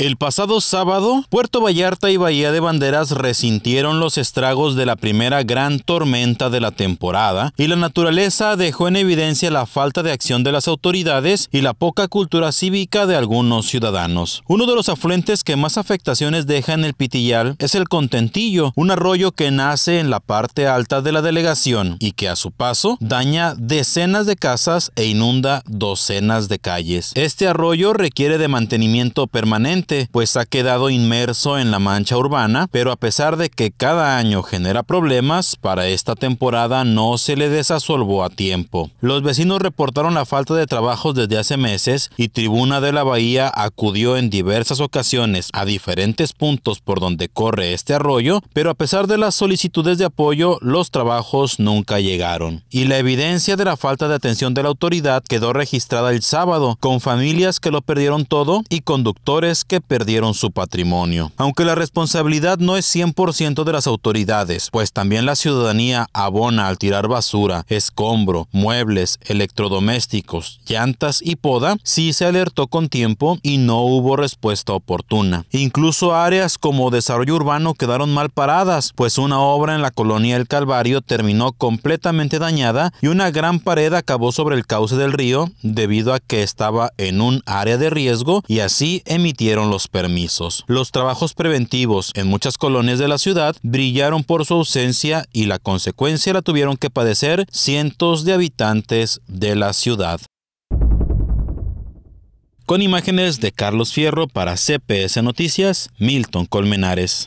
El pasado sábado, Puerto Vallarta y Bahía de Banderas resintieron los estragos de la primera gran tormenta de la temporada y la naturaleza dejó en evidencia la falta de acción de las autoridades y la poca cultura cívica de algunos ciudadanos. Uno de los afluentes que más afectaciones deja en el Pitillal es el Contentillo, un arroyo que nace en la parte alta de la delegación y que a su paso daña decenas de casas e inunda docenas de calles. Este arroyo requiere de mantenimiento permanente pues ha quedado inmerso en la mancha urbana, pero a pesar de que cada año genera problemas, para esta temporada no se le desasolvó a tiempo. Los vecinos reportaron la falta de trabajos desde hace meses y Tribuna de la Bahía acudió en diversas ocasiones a diferentes puntos por donde corre este arroyo, pero a pesar de las solicitudes de apoyo, los trabajos nunca llegaron. Y la evidencia de la falta de atención de la autoridad quedó registrada el sábado, con familias que lo perdieron todo y conductores que perdieron su patrimonio. Aunque la responsabilidad no es 100% de las autoridades, pues también la ciudadanía abona al tirar basura, escombro, muebles, electrodomésticos, llantas y poda, sí se alertó con tiempo y no hubo respuesta oportuna. Incluso áreas como desarrollo urbano quedaron mal paradas, pues una obra en la colonia El Calvario terminó completamente dañada y una gran pared acabó sobre el cauce del río debido a que estaba en un área de riesgo y así emitieron los permisos. Los trabajos preventivos en muchas colonias de la ciudad brillaron por su ausencia y la consecuencia la tuvieron que padecer cientos de habitantes de la ciudad. Con imágenes de Carlos Fierro para CPS Noticias, Milton Colmenares.